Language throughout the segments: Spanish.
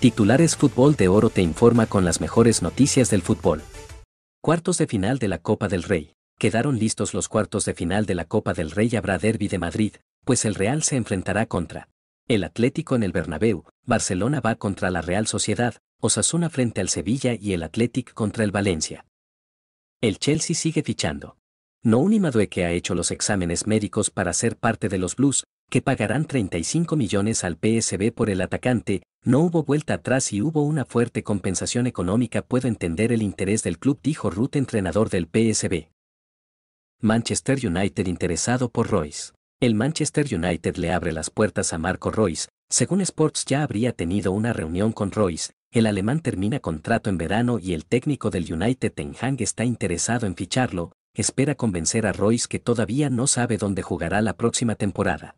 Titulares Fútbol de Oro te informa con las mejores noticias del fútbol. Cuartos de final de la Copa del Rey. Quedaron listos los cuartos de final de la Copa del Rey habrá derby de Madrid, pues el Real se enfrentará contra el Atlético en el Bernabéu, Barcelona va contra la Real Sociedad, Osasuna frente al Sevilla y el Atlético contra el Valencia. El Chelsea sigue fichando. Imadue que ha hecho los exámenes médicos para ser parte de los Blues, que pagarán 35 millones al PSB por el atacante, no hubo vuelta atrás y hubo una fuerte compensación económica. Puedo entender el interés del club, dijo Ruth, entrenador del PSB. Manchester United interesado por Royce. El Manchester United le abre las puertas a Marco Royce, según Sports ya habría tenido una reunión con Royce, el alemán termina contrato en verano y el técnico del United Ten Hang está interesado en ficharlo, espera convencer a Royce que todavía no sabe dónde jugará la próxima temporada.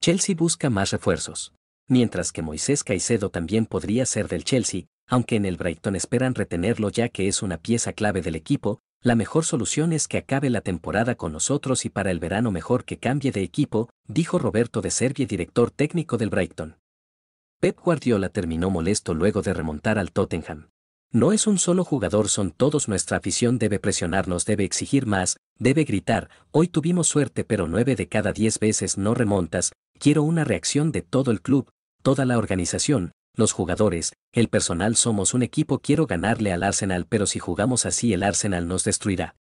Chelsea busca más refuerzos. Mientras que Moisés Caicedo también podría ser del Chelsea, aunque en el Brighton esperan retenerlo ya que es una pieza clave del equipo, la mejor solución es que acabe la temporada con nosotros y para el verano mejor que cambie de equipo, dijo Roberto de Serbia, director técnico del Brighton. Pep Guardiola terminó molesto luego de remontar al Tottenham. No es un solo jugador, son todos nuestra afición debe presionarnos, debe exigir más, debe gritar, hoy tuvimos suerte pero nueve de cada diez veces no remontas, Quiero una reacción de todo el club, toda la organización, los jugadores, el personal somos un equipo, quiero ganarle al Arsenal, pero si jugamos así el Arsenal nos destruirá.